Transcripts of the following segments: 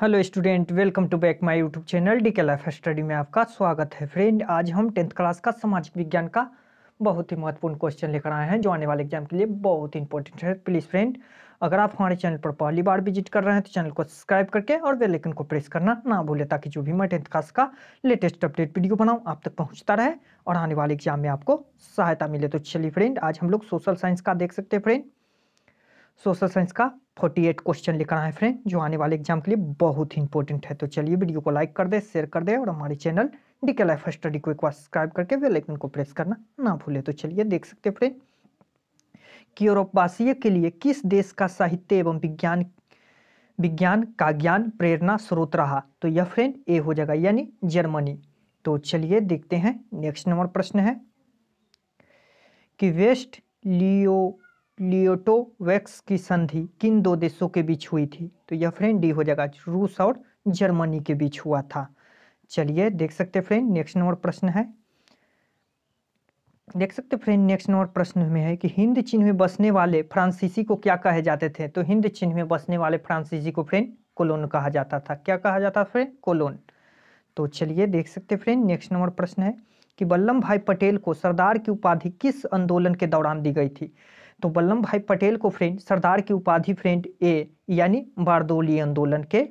hello student welcome to back my YouTube channel D K life study में आपका स्वागत है फ्रेंड आज हम टेंथ क्लास का सामाजिक विज्ञान का बहुत ही महत्वपूर्ण क्वेश्चन लेकर आए हैं जो आने वाले एग्जाम के लिए बहुत इंपॉर्टेंट है प्लीज़ फ्रेंड अगर आप हमारे चैनल पर पहली बार विजिट कर रहे हैं तो चैनल को सब्सक्राइब करके और बेल को प्रेस करना ना भूलें ताकि जो भी मैं टेंथ क्लास का लेटेस्ट अपडेट वीडियो बनाऊँ आप तक पहुँचता रहे और आने वाले एग्जाम में आपको सहायता मिले तो चलिए फ्रेंड आज हम लोग सोशल साइंस का देख सकते हैं फ्रेंड सोशल साइंस का 48 क्वेश्चन लिखना है फ्रेंड जो आने वाले एग्जाम के लिए बहुत ही इंपॉर्टेंट है तो चलिए वीडियो को लाइक कर दे शेयर कर दे और हमारे channel D K life study को एक बार सब्सक्राइब करके बेल आइकन को प्रेस करना ना भूले तो चलिए देख सकते हैं फ्रेंड कि यूरोपवासी के लिए किस देश का साहित्य एवं विज्ञान विज्ञान का ज्ञान प्रेरणा स्रोत रहा तो यह फ्रेंड ए हो जाएगा यानी जर्मनी तो चलिए देखते हैं नेक्स्ट नंबर प्रश्न है कि वेस्ट लियो लियोटोवैक्स की संधि किन दो देशों के बीच हुई थी तो यह फ्रेंड डी हो जाएगा रूस और जर्मनी के बीच हुआ था चलिए देख सकते फ्रेंड नेक्स्ट नंबर प्रश्न है देख सकते फ्रेंड नेक्स्ट नंबर प्रश्न में है कि हिंद चिन्ह में बसने वाले फ्रांसीसी को क्या कहे जाते थे तो हिंद चिन्ह में बसने वाले फ्रांसीसी को फ्रेंड कोलोन कहा जाता था क्या कहा जाता फ्रेंड कोलोन तो चलिए देख सकते फ्रेंड नेक्स्ट नंबर प्रश्न है कि वल्लभ भाई पटेल को सरदार की उपाधि किस आंदोलन के दौरान दी गई थी तो वल्लभ भाई पटेल को फ्रेंड सरदार की उपाधि फ्रेंड ए यानी बारदोली आंदोलन के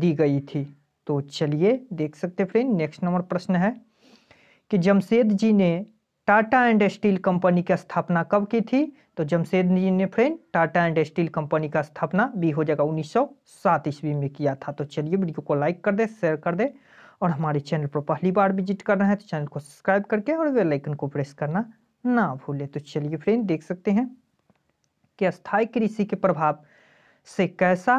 दी गई थी तो चलिए देख सकते फ्रेंड नेक्स्ट नंबर प्रश्न है कि जमशेद जी ने टाटा एंड स्टील कंपनी की स्थापना कब की थी तो जमशेद जी ने फ्रेंड टाटा एंड स्टील कंपनी का स्थापना भी हो जाएगा सात ईस्वी में किया था तो चलिए वीडियो को लाइक कर दे शेयर कर दे और हमारे चैनल पर पहली बार विजिट कर रहे हैं तो चैनल को सब्सक्राइब करके और बेलाइकन को प्रेस करना ना भूले तो चलिए फ्रेंड देख सकते हैं कि अस्थायी कृषि के प्रभाव से कैसा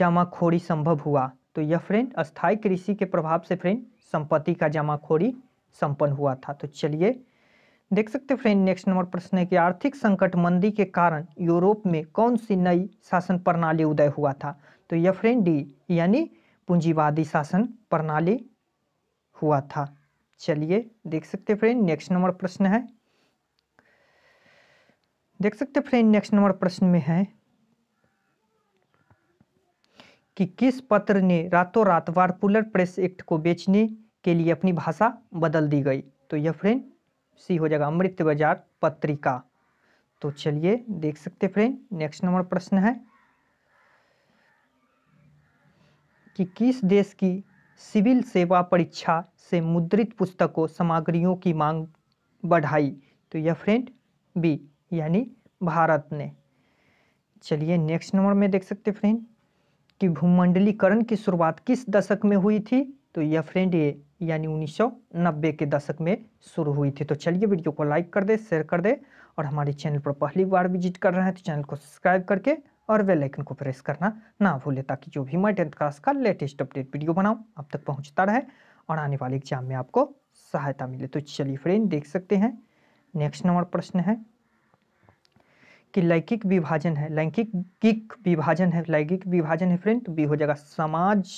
जमाखोरी संभव हुआ तो यह फ्रेंड अस्थायी कृषि के प्रभाव से फ्रेंड संपत्ति का जमाखोरी संपन्न हुआ था तो चलिए देख सकते फ्रेंड नेक्स्ट नंबर प्रश्न है कि आर्थिक संकट मंदी के कारण यूरोप में कौन सी नई शासन प्रणाली उदय हुआ था तो यह फ्रेंड डी यानी पूंजीवादी शासन प्रणाली हुआ था चलिए देख सकते फ्रेंड नेक्स्ट नंबर प्रश्न है देख सकते फ्रेंड नेक्स्ट नंबर प्रश्न में है कि किस पत्र ने रातों रात वारपुलर प्रेस एक्ट को बेचने के लिए अपनी भाषा बदल दी गई तो यह फ्रेंड सी हो जाएगा अमृत बाजार पत्रिका तो चलिए देख सकते फ्रेंड नेक्स्ट नंबर प्रश्न है कि किस देश की सिविल सेवा परीक्षा से मुद्रित पुस्तकों सामग्रियों की मांग बढ़ाई तो यह फ्रेंड बी यानी भारत ने चलिए नेक्स्ट नंबर में देख सकते फ्रेंड कि भूमंडलीकरण की शुरुआत किस दशक में हुई थी तो यह फ्रेंड ये यानी 1990 के दशक में शुरू हुई थी तो चलिए वीडियो को लाइक कर दे शेयर कर दे और हमारे चैनल पर पहली बार विजिट कर रहे हैं तो चैनल को सब्सक्राइब करके और वे लाइकन को प्रेस करना ना भूले ताकि जो भी मैं टेंथ क्लास का लेटेस्ट अपडेट वीडियो बनाऊँ अब तक पहुँचता रहे और आने वाले एग्जाम में आपको सहायता मिले तो चलिए फ्रेंड देख सकते हैं नेक्स्ट नंबर प्रश्न है कि लैंगिक विभाजन है लैंगिक विभाजन है लैंगिक विभाजन है फ्रेंड तो बी हो जाएगा समाज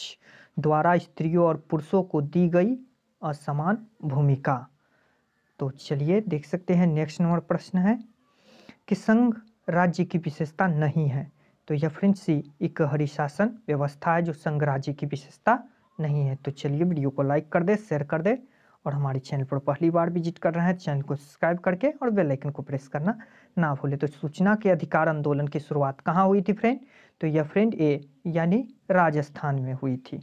द्वारा स्त्रियों और पुरुषों को दी गई असमान भूमिका तो चलिए देख सकते हैं नेक्स्ट नंबर प्रश्न है कि संघ राज्य की विशेषता नहीं है तो यह फ्रेंड सी एक हरिशासन व्यवस्था है जो संघ राज्य की विशेषता नहीं है तो चलिए वीडियो को लाइक कर दे शेयर कर दे और हमारे चैनल पर पहली बार विजिट कर रहे हैं चैनल को सब्सक्राइब करके और बेल आइकन को प्रेस करना ना भूलें तो सूचना के अधिकार आंदोलन की शुरुआत कहाँ हुई थी फ्रेंड तो यह फ्रेंड ए यानी राजस्थान में हुई थी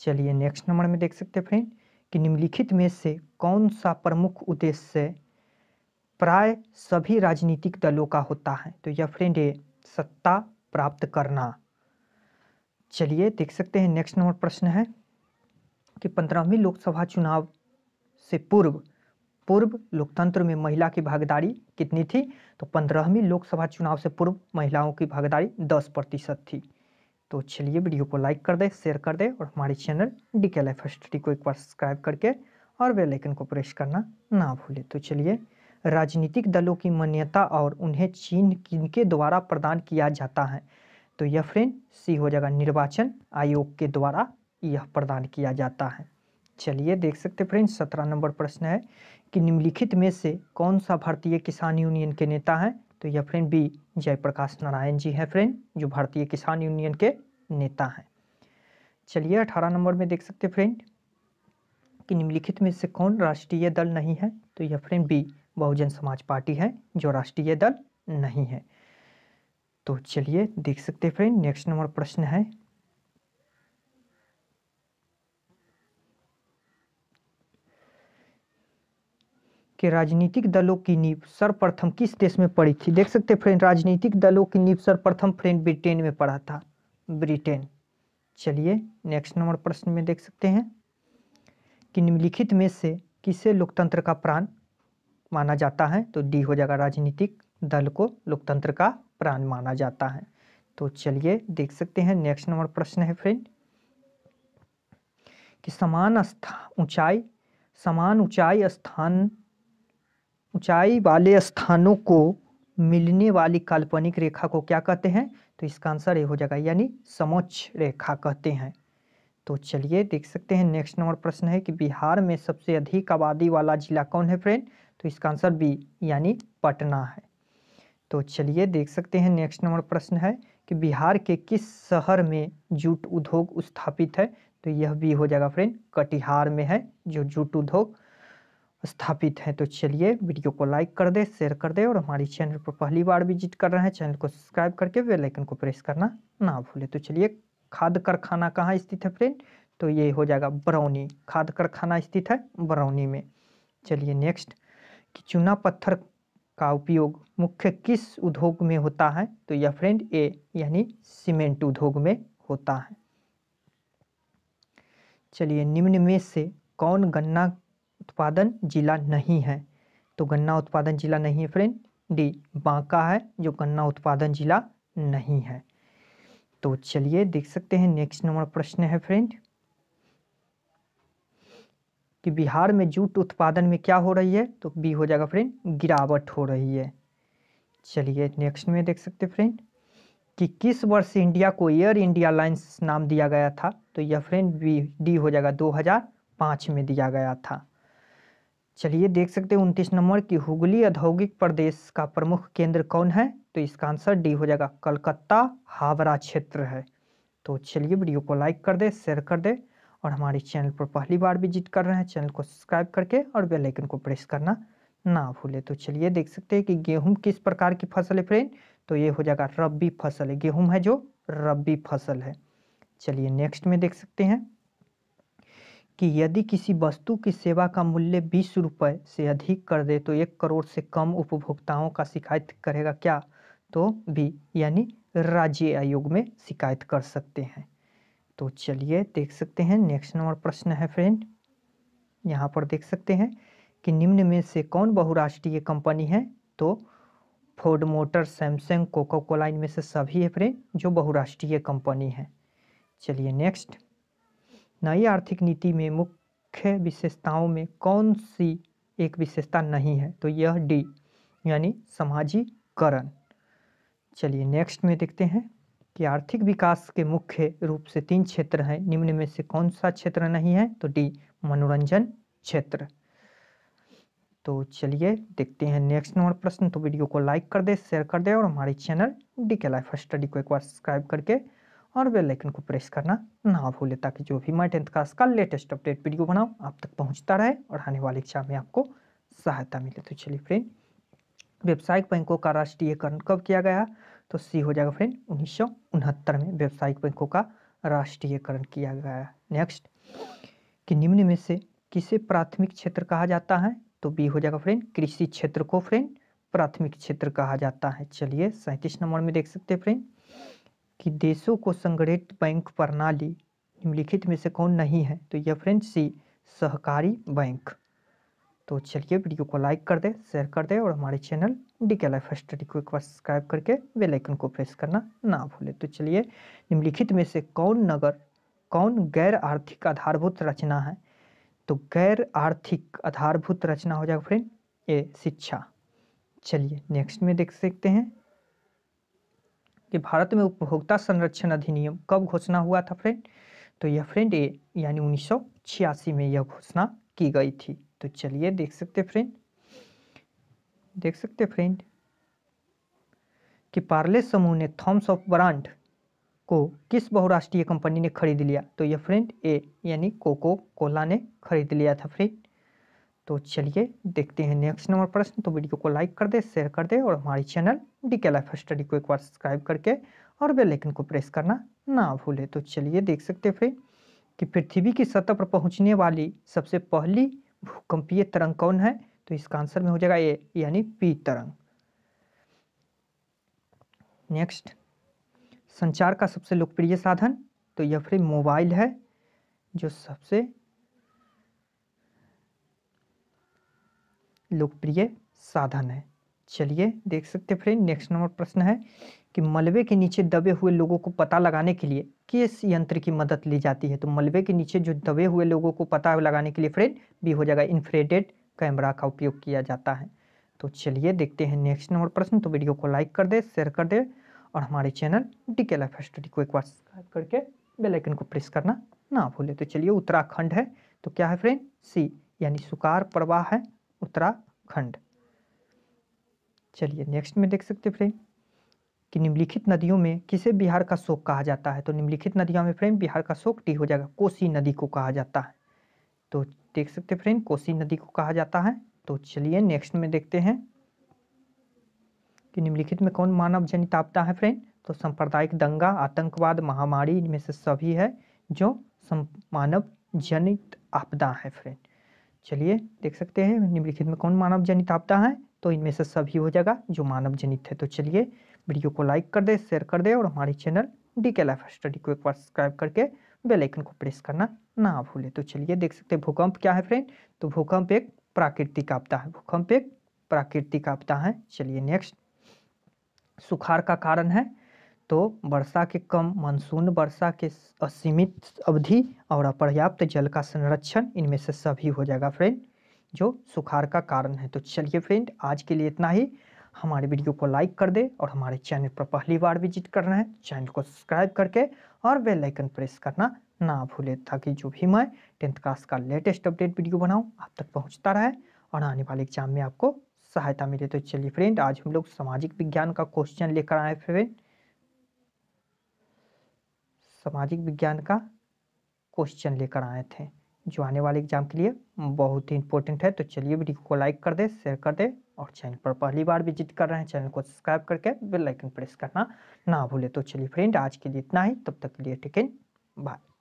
चलिए नेक्स्ट नंबर में देख सकते हैं फ्रेंड कि निम्नलिखित में से कौन सा प्रमुख उद्देश्य प्राय सभी राजनीतिक दलों का होता है तो यह फ्रेंड ए सत्ता प्राप्त करना चलिए देख सकते हैं नेक्स्ट नंबर प्रश्न है कि पंद्रहवीं लोकसभा चुनाव से पूर्व पूर्व लोकतंत्र में महिला की भागीदारी कितनी थी तो पंद्रहवीं लोकसभा चुनाव से पूर्व महिलाओं की भागीदारी दस प्रतिशत थी तो चलिए वीडियो को लाइक कर दे शेयर कर दे और हमारे channel D K life study को एक बार सब्सक्राइब करके और बेल को प्रेस करना ना भूलें तो चलिए राजनीतिक दलों की मान्यता और उन्हें चिन्ह किनके द्वारा प्रदान किया जाता है तो यह फ्रेंड सी हो जाएगा निर्वाचन आयोग के द्वारा यह प्रदान किया जाता है चलिए देख सकते फ्रेंड्स सत्रह नंबर प्रश्न है कि निम्नलिखित में से कौन सा भारतीय किसान यूनियन के नेता हैं तो यह फ्रेंड बी जयप्रकाश नारायण जी हैं फ्रेंड जो भारतीय किसान यूनियन के नेता हैं चलिए अठारह नंबर में देख सकते फ्रेंड कि निम्नलिखित में से कौन राष्ट्रीय दल नहीं है तो यह फ्रेंड बी बहुजन समाज पार्टी है जो राष्ट्रीय दल नहीं है तो चलिए देख सकते फ्रेंड नेक्स्ट नंबर प्रश्न है के राजनीतिक दलों की नींव सर्वप्रथम किस देश में पड़ी थी देख सकते फ्रेंड राजनीतिक दलों की नींव सर्वप्रथम फ्रेंड ब्रिटेन में पड़ा था ब्रिटेन चलिए नेक्स्ट नंबर प्रश्न में देख सकते हैं कि निम्नलिखित में से किसे लोकतंत्र का प्राण माना जाता है तो डी हो जाएगा राजनीतिक दल को लोकतंत्र का प्राण माना जाता है तो चलिए देख सकते हैं नेक्स्ट नंबर प्रश्न है फ्रेंड कि समान ऊंचाई समान ऊंचाई स्थान ऊंचाई वाले स्थानों को मिलने वाली काल्पनिक रेखा को क्या कहते हैं तो इसका आंसर ये हो जाएगा यानी समोच्च रेखा कहते हैं तो चलिए देख सकते हैं नेक्स्ट नंबर प्रश्न है कि बिहार में सबसे अधिक आबादी वाला जिला कौन है फ्रेंड तो इसका आंसर बी यानी पटना है तो चलिए देख सकते हैं नेक्स्ट नंबर प्रश्न है कि बिहार के किस शहर में जूट उद्योग स्थापित है तो यह भी हो जाएगा फ्रेंड कटिहार में है जो जूट उद्योग स्थापित हैं तो चलिए वीडियो को लाइक कर दे शेयर कर दे और हमारी चैनल पर पहली बार विजिट कर रहे हैं चैनल को सब्सक्राइब करके बेल को प्रेस करना ना भूले तो चलिए खाद कारखाना कहाँ स्थित है फ्रेंड तो ये हो जाएगा बरौनी खाद कारखाना स्थित है बरौनी में चलिए नेक्स्ट कि चूना पत्थर का उपयोग मुख्य किस उद्योग में होता है तो यह फ्रेंड ए यानी सीमेंट उद्योग में होता है चलिए निम्न में से कौन गन्ना उत्पादन जिला नहीं है तो गन्ना उत्पादन जिला नहीं है फ्रेंड डी बांका है जो गन्ना उत्पादन जिला नहीं है तो चलिए देख सकते हैं नेक्स्ट नंबर प्रश्न है फ्रेंड कि बिहार में जूट उत्पादन में क्या हो रही है तो बी हो जाएगा फ्रेंड गिरावट हो रही है चलिए नेक्स्ट में देख सकते फ्रेंड कि किस वर्ष इंडिया को एयर इंडिया लाइन्स नाम दिया गया था तो यह फ्रेंड बी डी हो जाएगा 2005 में दिया गया था चलिए देख सकते हैं उनतीस नंबर की हुगली औद्योगिक प्रदेश का प्रमुख केंद्र कौन है तो इसका आंसर डी हो जाएगा कलकत्ता हावड़ा क्षेत्र है तो चलिए वीडियो को लाइक कर दे शेयर कर दे और हमारे चैनल पर पहली बार विजिट कर रहे हैं चैनल को सब्सक्राइब करके और बेल आइकन को प्रेस करना ना भूले तो चलिए देख सकते हैं कि गेहूं किस प्रकार की फसल है फ्रेंड तो ये हो जाएगा रबी फसल है गेहूं है जो रबी फसल है चलिए नेक्स्ट में देख सकते हैं कि यदि किसी वस्तु की सेवा का मूल्य बीस रुपये से अधिक कर दे तो एक करोड़ से कम उपभोक्ताओं का शिकायत करेगा क्या तो भी यानी राज्य आयोग में शिकायत कर सकते हैं तो चलिए देख सकते हैं नेक्स्ट नंबर प्रश्न है फ्रेंड यहाँ पर देख सकते हैं कि निम्न में से कौन बहुराष्ट्रीय कंपनी है तो Ford Motor Samsung Coca Cola में से सभी है फ्रेंड जो बहुराष्ट्रीय कंपनी है चलिए नेक्स्ट नई आर्थिक नीति में मुख्य विशेषताओं में कौन सी एक विशेषता नहीं है तो यह डी यानी समाजीकरण चलिए नेक्स्ट में देखते हैं कि आर्थिक विकास के मुख्य रूप से तीन क्षेत्र हैं निम्न में से कौन सा क्षेत्र नहीं है तो डी मनोरंजन क्षेत्र तो चलिए देखते हैं नेक्स्ट नंबर प्रश्न तो वीडियो को लाइक कर दे शेयर कर दे और हमारे channel D K life study को एक बार सब्सक्राइब करके और बेल आइकन को प्रेस करना ना भूलें ताकि जो भी मैं टेंथ क्लास का लेटेस्ट अपडेट वीडियो बनाऊँ आप तक पहुंचता रहे और आने वाले एग्जाम में आपको सहायता मिले तो चलिए फ्रेंड व्यावसायिक बैंकों का राष्ट्रीयकरण कब किया गया तो सी हो जाएगा फ्रेंड उन्नीस में व्यावसायिक बैंकों का राष्ट्रीयकरण किया गया नेक्स्ट कि निम्न में से किसे प्राथमिक क्षेत्र कहा जाता है तो बी हो जाएगा फ्रेंड कृषि क्षेत्र को फ्रेंड प्राथमिक क्षेत्र कहा जाता है चलिए सैंतीस नंबर में देख सकते हैं फ्रेंड कि देशों को संगठित बैंक प्रणाली निम्नलिखित में से कौन नहीं है तो यह फ्रेंड सी सहकारी बैंक तो चलिए वीडियो को लाइक कर दे शेयर कर दे और हमारे channel D K life study को एक बार सब्सक्राइब करके बेल आइकन को प्रेस करना ना भूलें तो चलिए निम्नलिखित में से कौन नगर कौन गैर आर्थिक आधारभूत रचना है तो गैर आर्थिक आधारभूत रचना हो जाएगा फ्रेंड ए शिक्षा चलिए नेक्स्ट में देख सकते हैं कि भारत में उपभोक्ता संरक्षण अधिनियम कब घोषणा हुआ था फ्रेंड तो यह फ्रेंड यानी उन्नीस में यह घोषणा की गई थी तो चलिए देख सकते फ्रेंड देख सकते फ्रेंड कि पार्ले समूह ने थॉम्स ऑफ ब्रांड को किस बहुराष्ट्रीय कंपनी ने खरीद लिया तो यह फ्रेंड ए यानी कोको कोला ने खरीद लिया था फ्रेंड तो चलिए देखते हैं नेक्स्ट नंबर प्रश्न तो वीडियो को लाइक कर दे शेयर कर दे और हमारे channel D K life study को एक बार सब्सक्राइब करके और बेल आइकन को प्रेस करना ना भूले तो चलिए देख सकते हैं फ्रेंड कि पृथ्वी की सतह पर पहुंचने वाली सबसे पहली भूकंपीय तरंग कौन है तो इसका आंसर में हो जाएगा ए यानी पी तरंग नेक्स्ट संचार का सबसे लोकप्रिय साधन तो यह फिर मोबाइल है जो सबसे लोकप्रिय साधन है चलिए देख सकते फ्रेंड नेक्स्ट नंबर प्रश्न है कि मलबे के नीचे दबे हुए लोगों को पता लगाने के लिए किस यंत्र की मदद ली जाती है तो मलबे के नीचे जो दबे हुए लोगों को पता लगाने के लिए फ्रेंड भी हो जाएगा इन्फ्रेडेड कैमरा का उपयोग किया जाता है तो चलिए देखते हैं नेक्स्ट नंबर प्रश्न तो वीडियो को लाइक कर दे शेयर कर दे और हमारे channel D K life study को एक बार सब्सक्राइब करके बेलाइकन को प्रेस करना ना भूले तो चलिए उत्तराखंड है तो क्या है फ्रेंड सी यानी सुकार प्रवाह है उत्तराखंड चलिए नेक्स्ट में देख सकते फ्रेंड कि निम्नलिखित नदियों में किसे बिहार का शोक कहा जाता है तो निम्नलिखित नदियों में फ्रेंड बिहार का शोक टी हो जाएगा कोसी नदी को कहा जाता है तो देख सकते फ्रेंड कोसी नदी को कहा जाता है तो चलिए नेक्स्ट में देखते हैं कि निम्नलिखित में कौन मानव जनित आपदा है फ्रेंड तो सांप्रदायिक दंगा आतंकवाद महामारी इनमें से सभी है जो मानव जनित आपदा है फ्रेंड चलिए देख सकते हैं निम्नलिखित में कौन मानव जनित आपदा है तो इनमें से सभी हो जाएगा जो मानव जनित है तो चलिए वीडियो को लाइक कर दे शेयर कर दे और हमारे channel D K life study को एक बार सब्सक्राइब करके बेल आइकन को प्रेस करना ना भूले तो चलिए देख सकते हैं भूकंप क्या है फ्रेंड तो भूकंप एक प्राकृतिक आपदा है भूकंप एक प्राकृतिक आपदा है चलिए नेक्स्ट सुखाड़ का कारण है तो वर्षा के कम मानसून वर्षा के असीमित अवधि और अपर्याप्त जल का संरक्षण इनमें से सभी हो जाएगा फ्रेंड जो सुखाड़ का कारण है तो चलिए फ्रेंड आज के लिए इतना ही हमारे वीडियो को लाइक कर दे और हमारे चैनल पर पहली बार विजिट करना है चैनल को सब्सक्राइब करके और बेल आइकन प्रेस करना ना भूले ताकि जो भी मैं टेंथ क्लास का लेटेस्ट अपडेट वीडियो बनाऊँ आप तक पहुँचता रहे और आने वाले एग्जाम में आपको सहायता मिले तो चलिए फ्रेंड आज हम लोग सामाजिक विज्ञान का क्वेश्चन लेकर आए फ्रेंड सामाजिक विज्ञान का क्वेश्चन लेकर आए थे जो आने वाले एग्जाम के लिए बहुत ही इंपॉर्टेंट है तो चलिए वीडियो को लाइक कर दे शेयर कर दे और चैनल पर पहली बार विजिट कर रहे हैं चैनल को सब्सक्राइब करके बेल आइकन प्रेस करना ना भूले तो चलिए फ्रेंड आज के लिए इतना ही तब तक के लिए टिकन बाय